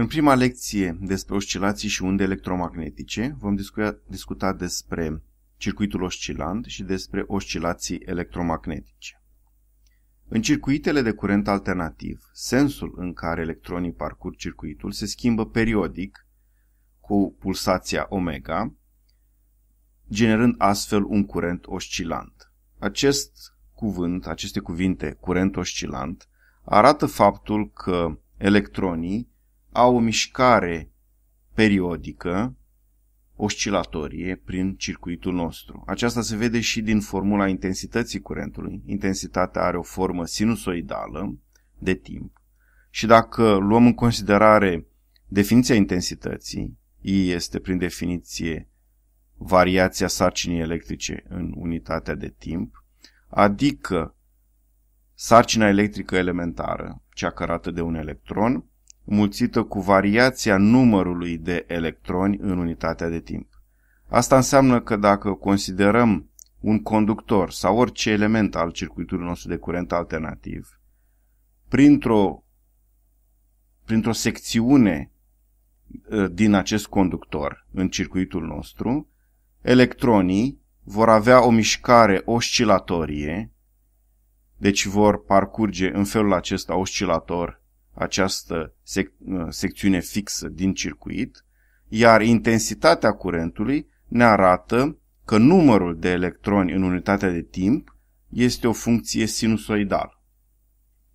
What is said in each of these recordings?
În prima lecție despre oscilații și unde electromagnetice vom discuta despre circuitul oscilant și despre oscilații electromagnetice. În circuitele de curent alternativ, sensul în care electronii parcurg circuitul se schimbă periodic cu pulsația omega, generând astfel un curent oscilant. Acest cuvânt, aceste cuvinte, curent oscilant, arată faptul că electronii au o mișcare periodică, oscilatorie, prin circuitul nostru. Aceasta se vede și din formula intensității curentului. Intensitatea are o formă sinusoidală de timp. Și dacă luăm în considerare definiția intensității, I este prin definiție variația sarcinii electrice în unitatea de timp, adică sarcina electrică elementară, cea cărată de un electron, mulțită cu variația numărului de electroni în unitatea de timp. Asta înseamnă că dacă considerăm un conductor sau orice element al circuitului nostru de curent alternativ, printr-o, printr-o secțiune ă, din acest conductor în circuitul nostru, electronii vor avea o mișcare oscilatorie, deci vor parcurge în felul acesta oscilator această sec- secțiune fixă din circuit, iar intensitatea curentului ne arată că numărul de electroni în unitatea de timp este o funcție sinusoidală.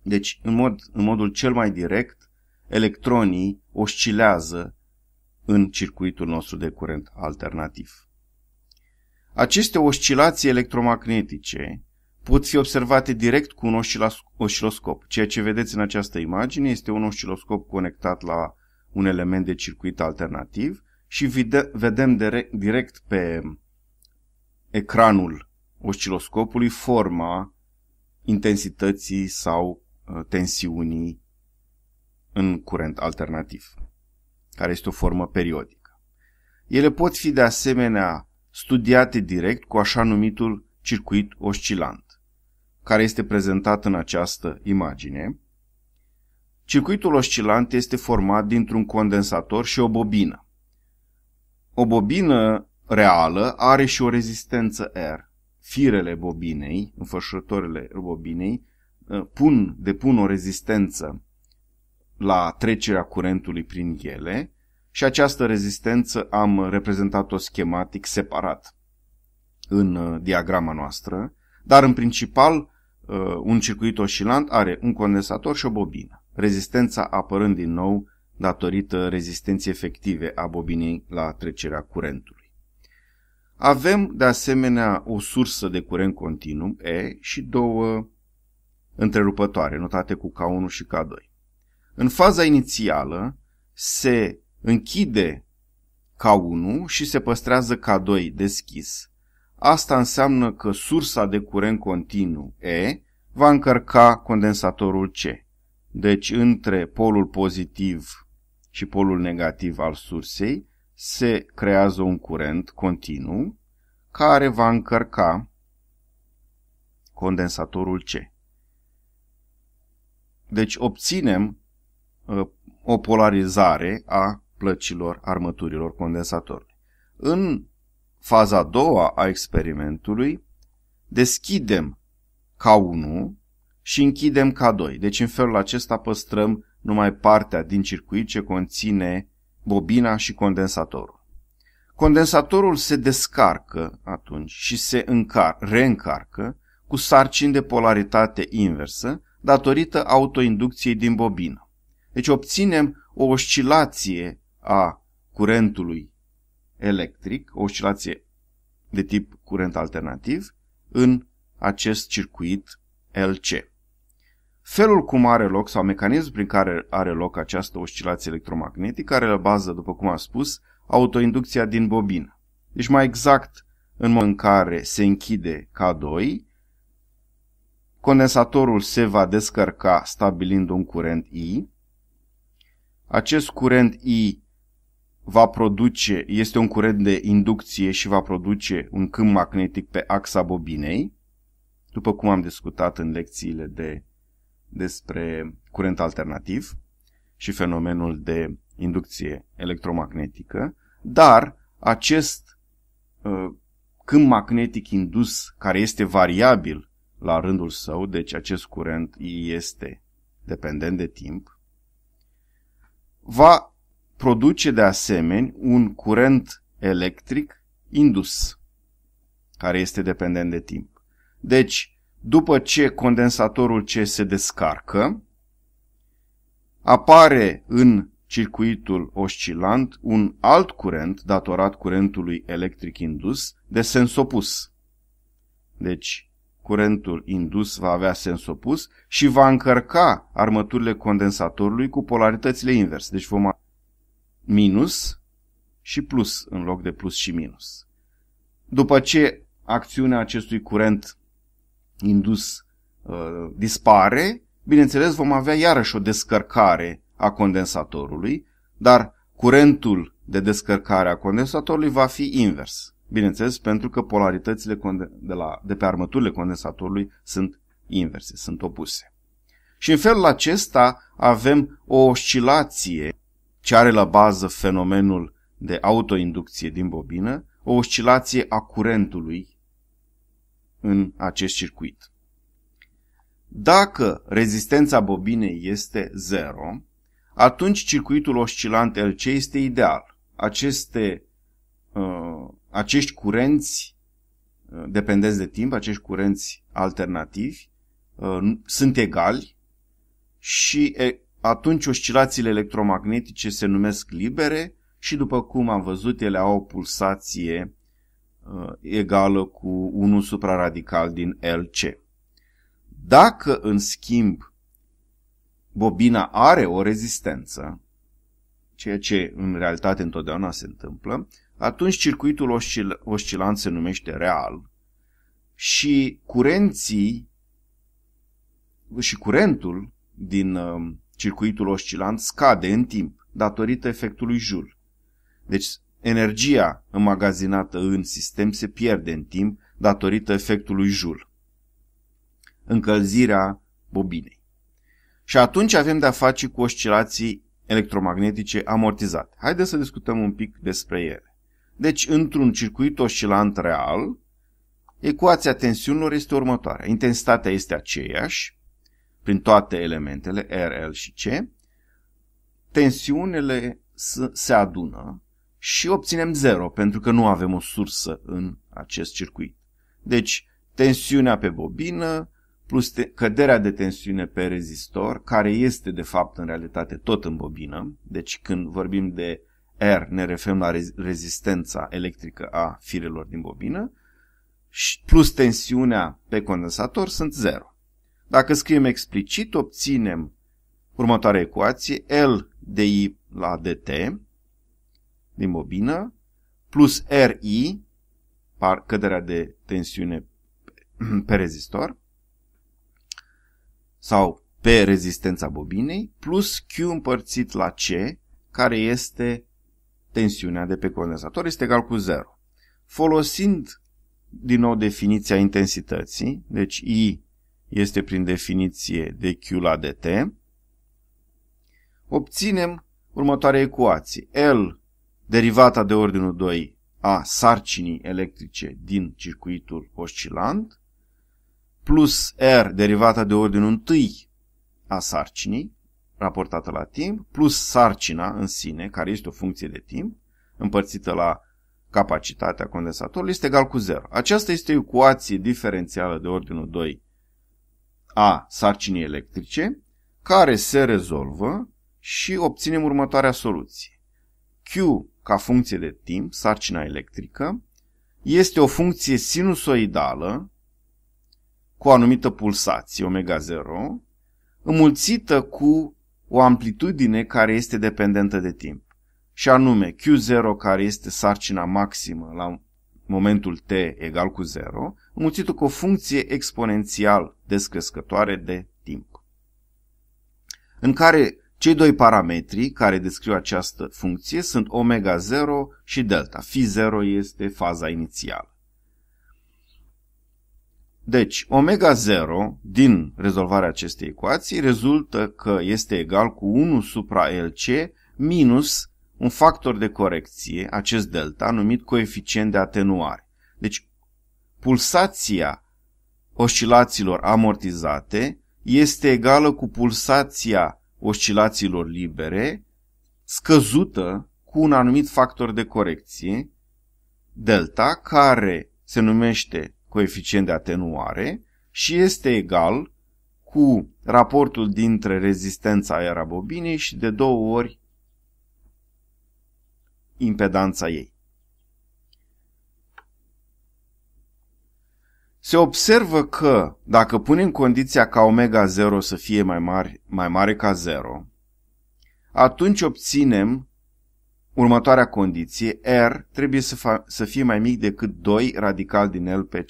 Deci, în, mod, în modul cel mai direct, electronii oscilează în circuitul nostru de curent alternativ. Aceste oscilații electromagnetice pot fi observate direct cu un osciloscop. Ceea ce vedeți în această imagine este un osciloscop conectat la un element de circuit alternativ și vedem direct pe ecranul osciloscopului forma intensității sau uh, tensiunii în curent alternativ, care este o formă periodică. Ele pot fi de asemenea studiate direct cu așa numitul circuit oscilant care este prezentat în această imagine. Circuitul oscilant este format dintr-un condensator și o bobină. O bobină reală are și o rezistență R. Firele bobinei, înfășurătoarele bobinei, uh, pun, depun o rezistență la trecerea curentului prin ele și această rezistență am reprezentat-o schematic separat în uh, diagrama noastră, dar în principal Uh, un circuit oscilant are un condensator și o bobină, rezistența apărând din nou datorită rezistenței efective a bobinei la trecerea curentului. Avem de asemenea o sursă de curent continuu, E, și două întrerupătoare, notate cu K1 și K2. În faza inițială se închide K1 și se păstrează K2 deschis, Asta înseamnă că sursa de curent continuu E va încărca condensatorul C. Deci între polul pozitiv și polul negativ al sursei se creează un curent continuu care va încărca condensatorul C. Deci obținem ă, o polarizare a plăcilor armăturilor condensatorului. În faza a doua a experimentului, deschidem K1 și închidem K2. Deci în felul acesta păstrăm numai partea din circuit ce conține bobina și condensatorul. Condensatorul se descarcă atunci și se încar- reîncarcă cu sarcini de polaritate inversă datorită autoinducției din bobină. Deci obținem o oscilație a curentului electric, o oscilație de tip curent alternativ, în acest circuit LC. Felul cum are loc sau mecanismul prin care are loc această oscilație electromagnetică are la bază, după cum am spus, autoinducția din bobină. Deci mai exact în momentul în care se închide K2, condensatorul se va descărca stabilind un curent I. Acest curent I va produce, este un curent de inducție și va produce un câmp magnetic pe axa bobinei, după cum am discutat în lecțiile de, despre curent alternativ și fenomenul de inducție electromagnetică, dar acest uh, câmp magnetic indus care este variabil la rândul său, deci acest curent este dependent de timp, va produce de asemenea un curent electric indus, care este dependent de timp. Deci, după ce condensatorul C se descarcă, apare în circuitul oscilant un alt curent datorat curentului electric indus de sens opus. Deci, curentul indus va avea sens opus și va încărca armăturile condensatorului cu polaritățile invers. Deci vom minus și plus în loc de plus și minus. După ce acțiunea acestui curent indus uh, dispare, bineînțeles vom avea iarăși o descărcare a condensatorului, dar curentul de descărcare a condensatorului va fi invers. Bineînțeles, pentru că polaritățile de, la, de pe armăturile condensatorului sunt inverse, sunt opuse. Și în felul acesta avem o oscilație ce are la bază fenomenul de autoinducție din bobină, o oscilație a curentului în acest circuit. Dacă rezistența bobinei este 0, atunci circuitul oscilant LC este ideal. Aceste, uh, acești curenți uh, dependenți de timp, acești curenți alternativi, uh, sunt egali și atunci oscilațiile electromagnetice se numesc libere și după cum am văzut ele au o pulsație uh, egală cu 1 supraradical din LC. Dacă în schimb bobina are o rezistență, ceea ce în realitate întotdeauna se întâmplă, atunci circuitul oscil oscilant se numește real și curenții și curentul din uh, circuitul oscilant scade în timp datorită efectului Joule. Deci energia înmagazinată în sistem se pierde în timp datorită efectului Joule. Încălzirea bobinei. Și atunci avem de-a face cu oscilații electromagnetice amortizate. Haideți să discutăm un pic despre ele. Deci, într-un circuit oscilant real, ecuația tensiunilor este următoarea. Intensitatea este aceeași, prin toate elementele R, L și C, tensiunile se adună și obținem 0 pentru că nu avem o sursă în acest circuit. Deci tensiunea pe bobină plus căderea de tensiune pe rezistor, care este de fapt în realitate tot în bobină, deci când vorbim de R ne referim la rezistența electrică a firelor din bobină, plus tensiunea pe condensator sunt 0. Dacă scriem explicit, obținem următoarea ecuație, L de I la dt din bobină plus RI, par căderea de tensiune pe rezistor, sau pe rezistența bobinei, plus Q împărțit la C, care este tensiunea de pe condensator, este egal cu 0. Folosind din nou definiția intensității, deci I este prin definiție de Q la dt, obținem următoarea ecuație. L, derivata de ordinul 2 a sarcinii electrice din circuitul oscilant, plus R, derivata de ordinul 1 a sarcinii, raportată la timp, plus sarcina în sine, care este o funcție de timp, împărțită la capacitatea condensatorului, este egal cu 0. Aceasta este o ecuație diferențială de ordinul 2 a sarcinii electrice, care se rezolvă și obținem următoarea soluție. Q ca funcție de timp, sarcina electrică, este o funcție sinusoidală cu o anumită pulsație, omega 0, înmulțită cu o amplitudine care este dependentă de timp. Și anume Q0 care este sarcina maximă la momentul t egal cu 0 înmulțitul cu o funcție exponențial descrescătoare de timp, în care cei doi parametri care descriu această funcție sunt omega 0 și delta. Fi 0 este faza inițială. Deci, omega 0 din rezolvarea acestei ecuații rezultă că este egal cu 1 supra LC minus un factor de corecție, acest delta, numit coeficient de atenuare. Deci pulsația oscilațiilor amortizate este egală cu pulsația oscilațiilor libere scăzută cu un anumit factor de corecție, delta, care se numește coeficient de atenuare și este egal cu raportul dintre rezistența aerabobinei și de două ori impedanța ei. se observă că dacă punem condiția ca omega 0 să fie mai mare, mai mare ca 0, atunci obținem următoarea condiție, R trebuie să, fa- să fie mai mic decât 2 radical din L pe C.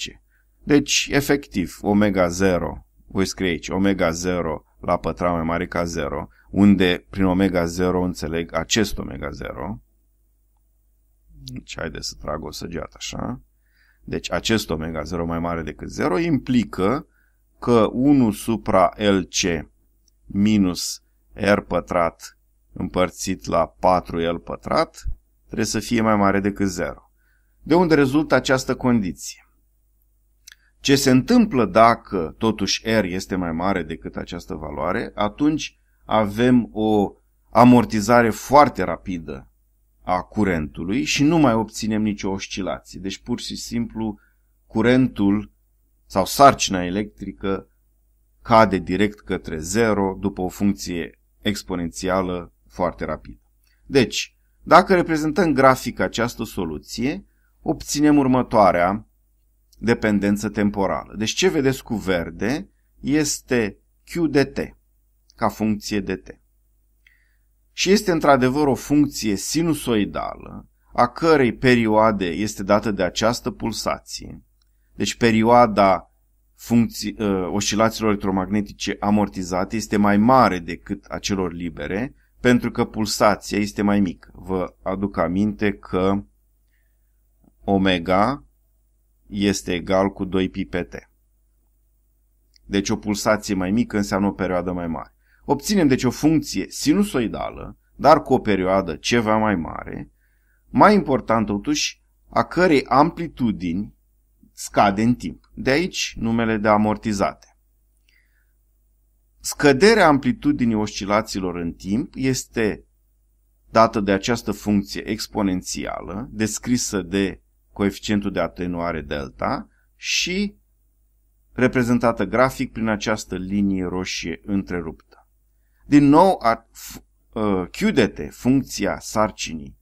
Deci, efectiv, omega 0, voi scrie aici, omega 0 la pătrat mai mare ca 0, unde prin omega 0 înțeleg acest omega 0. Deci, haideți să trag o săgeată așa deci acest omega 0 mai mare decât 0, implică că 1 supra LC minus R pătrat împărțit la 4L pătrat trebuie să fie mai mare decât 0. De unde rezultă această condiție? Ce se întâmplă dacă totuși R este mai mare decât această valoare? Atunci avem o amortizare foarte rapidă a curentului și nu mai obținem nicio oscilație. Deci pur și simplu curentul sau sarcina electrică cade direct către zero după o funcție exponențială foarte rapidă. Deci, dacă reprezentăm grafic această soluție, obținem următoarea dependență temporală. Deci ce vedeți cu verde este Q de t, ca funcție de t și este într-adevăr o funcție sinusoidală, a cărei perioade este dată de această pulsație. Deci perioada funcții, ă, oscilațiilor electromagnetice amortizate este mai mare decât a celor libere, pentru că pulsația este mai mică. Vă aduc aminte că omega este egal cu 2 pi pt. Deci o pulsație mai mică înseamnă o perioadă mai mare. Obținem deci o funcție sinusoidală, dar cu o perioadă ceva mai mare, mai important totuși, a cărei amplitudini scade în timp. De aici numele de amortizate. Scăderea amplitudinii oscilațiilor în timp este dată de această funcție exponențială, descrisă de coeficientul de atenuare delta și reprezentată grafic prin această linie roșie întreruptă. Din nou ar uh, chiudete funcția sarcinii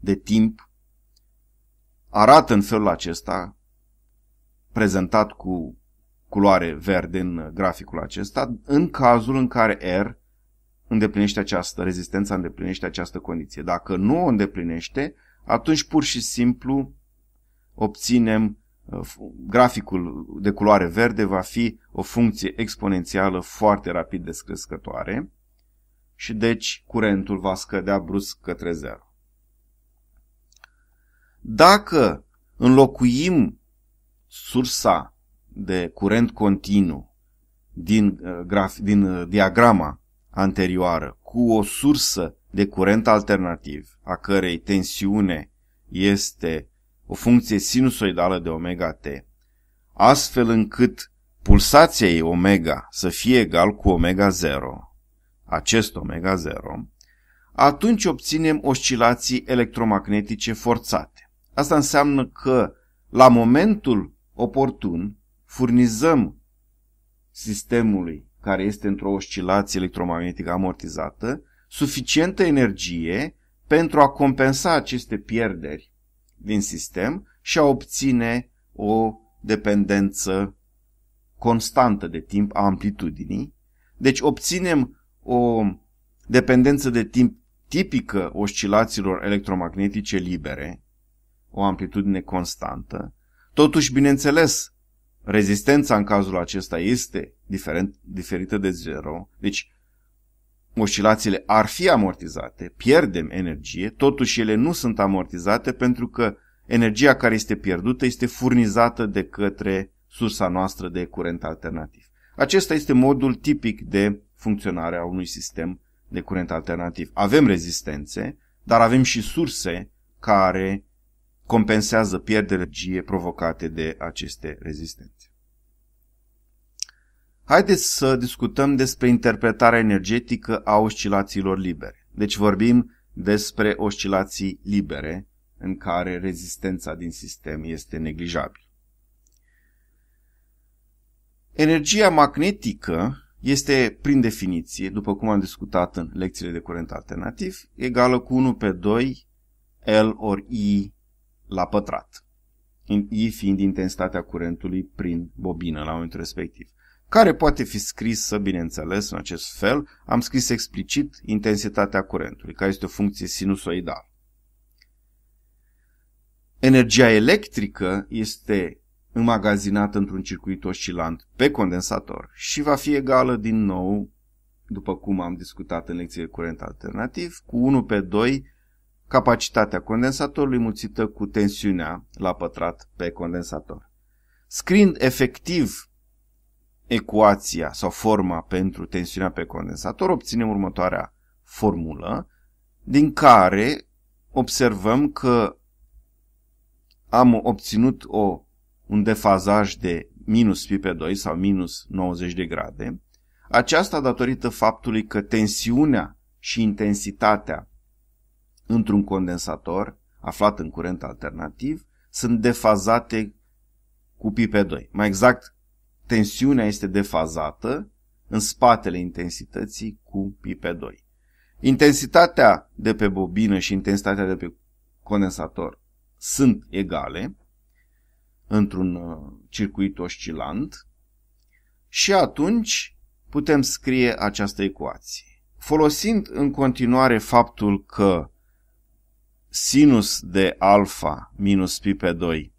de timp arată în felul acesta, prezentat cu culoare verde în graficul acesta, în cazul în care R îndeplinește această, rezistență îndeplinește această condiție. Dacă nu o îndeplinește, atunci pur și simplu obținem Uh, graficul de culoare verde va fi o funcție exponențială foarte rapid descrescătoare și deci curentul va scădea brusc către zero. Dacă înlocuim sursa de curent continuu din, uh, graf, din uh, diagrama anterioară cu o sursă de curent alternativ, a cărei tensiune este o funcție sinusoidală de omega t, astfel încât pulsația ei omega să fie egal cu omega 0, acest omega 0, atunci obținem oscilații electromagnetice forțate. Asta înseamnă că la momentul oportun furnizăm sistemului care este într-o oscilație electromagnetică amortizată suficientă energie pentru a compensa aceste pierderi din sistem și a obține o dependență constantă de timp a amplitudinii. Deci obținem o dependență de timp tipică oscilațiilor electromagnetice libere, o amplitudine constantă. Totuși, bineînțeles, rezistența în cazul acesta este diferent, diferită de zero, deci oscilațiile ar fi amortizate, pierdem energie, totuși ele nu sunt amortizate pentru că energia care este pierdută este furnizată de către sursa noastră de curent alternativ. Acesta este modul tipic de funcționare a unui sistem de curent alternativ. Avem rezistențe, dar avem și surse care compensează pierderile provocate de aceste rezistențe. Haideți să discutăm despre interpretarea energetică a oscilațiilor libere. Deci vorbim despre oscilații libere în care rezistența din sistem este neglijabilă. Energia magnetică este, prin definiție, după cum am discutat în lecțiile de curent alternativ, egală cu 1 pe 2 L ori I la pătrat, I fiind intensitatea curentului prin bobină la momentul respectiv care poate fi scrisă, bineînțeles, în acest fel, am scris explicit intensitatea curentului, care este o funcție sinusoidală. Energia electrică este înmagazinată într-un circuit oscilant pe condensator și va fi egală din nou, după cum am discutat în lecție de curent alternativ, cu 1 pe 2 capacitatea condensatorului mulțită cu tensiunea la pătrat pe condensator. Scrind efectiv ecuația sau forma pentru tensiunea pe condensator, obținem următoarea formulă, din care observăm că am obținut o, un defazaj de minus pi pe 2 sau minus 90 de grade, aceasta datorită faptului că tensiunea și intensitatea într-un condensator aflat în curent alternativ sunt defazate cu pi pe 2. Mai exact, tensiunea este defazată în spatele intensității cu IP2. Intensitatea de pe bobină și intensitatea de pe condensator sunt egale într-un uh, circuit oscilant și atunci putem scrie această ecuație. Folosind în continuare faptul că sinus de alfa minus pi pe 2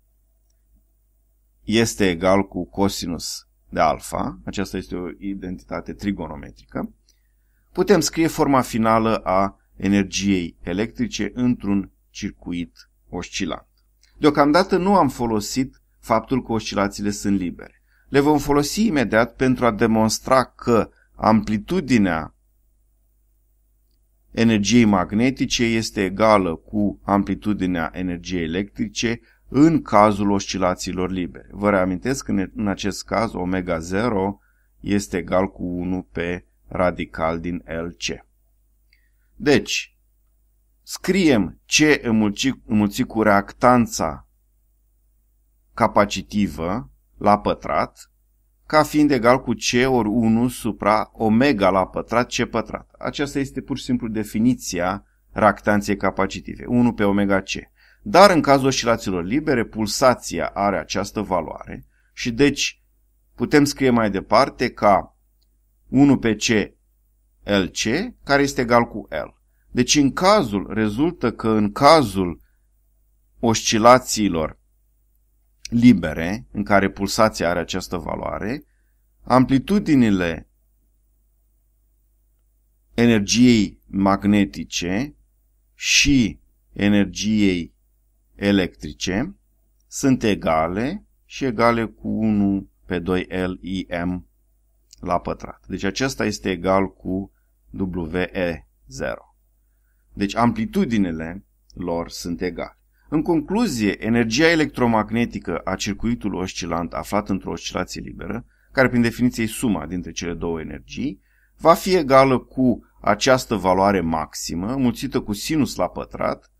este egal cu cosinus de alfa, aceasta este o identitate trigonometrică, putem scrie forma finală a energiei electrice într-un circuit oscilant. Deocamdată nu am folosit faptul că oscilațiile sunt libere. Le vom folosi imediat pentru a demonstra că amplitudinea energiei magnetice este egală cu amplitudinea energiei electrice în cazul oscilațiilor libere. Vă reamintesc că în acest caz omega 0 este egal cu 1 pe radical din LC. Deci, scriem C înmulțit, înmulțit cu reactanța capacitivă la pătrat, ca fiind egal cu C ori 1 supra omega la pătrat C pătrat. Aceasta este pur și simplu definiția reactanței capacitive, 1 pe omega C. Dar în cazul oscilațiilor libere, pulsația are această valoare și deci putem scrie mai departe ca 1 pe C LC, care este egal cu L. Deci în cazul, rezultă că în cazul oscilațiilor libere, în care pulsația are această valoare, amplitudinile energiei magnetice și energiei electrice sunt egale și egale cu 1 pe 2 LIM la pătrat. Deci acesta este egal cu WE0. Deci amplitudinele lor sunt egale. În concluzie, energia electromagnetică a circuitului oscilant aflat într-o oscilație liberă, care prin definiție e suma dintre cele două energii, va fi egală cu această valoare maximă mulțită cu sinus la pătrat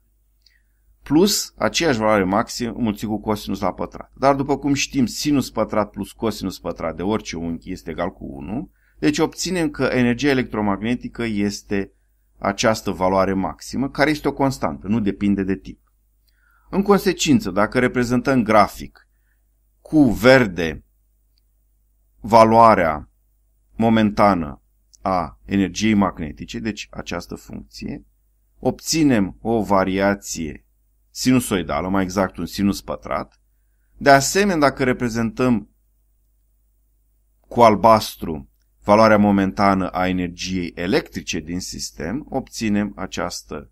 plus aceeași valoare maximă mulțit cu cosinus la pătrat. Dar după cum știm, sinus pătrat plus cosinus pătrat de orice unghi este egal cu 1, deci obținem că energia electromagnetică este această valoare maximă, care este o constantă, nu depinde de tip. În consecință, dacă reprezentăm grafic cu verde valoarea momentană a energiei magnetice, deci această funcție, obținem o variație sinusoidală, mai exact un sinus pătrat. De asemenea, dacă reprezentăm cu albastru valoarea momentană a energiei electrice din sistem, obținem această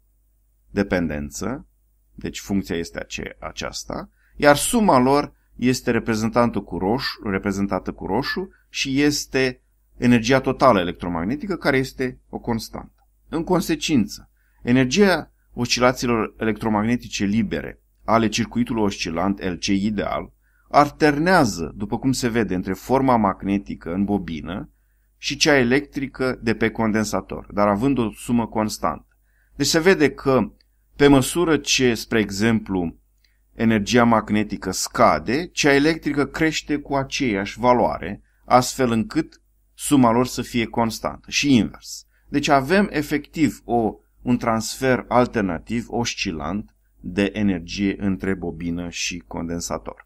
dependență, deci funcția este aceasta, iar suma lor este reprezentată cu roșu, reprezentată cu roșu și este energia totală electromagnetică care este o constantă. În consecință, energia oscilațiilor electromagnetice libere ale circuitului oscilant LC ideal alternează, după cum se vede, între forma magnetică în bobină și cea electrică de pe condensator, dar având o sumă constantă. Deci se vede că pe măsură ce, spre exemplu, energia magnetică scade, cea electrică crește cu aceeași valoare, astfel încât suma lor să fie constantă și invers. Deci avem efectiv o un transfer alternativ oscilant de energie între bobină și condensator.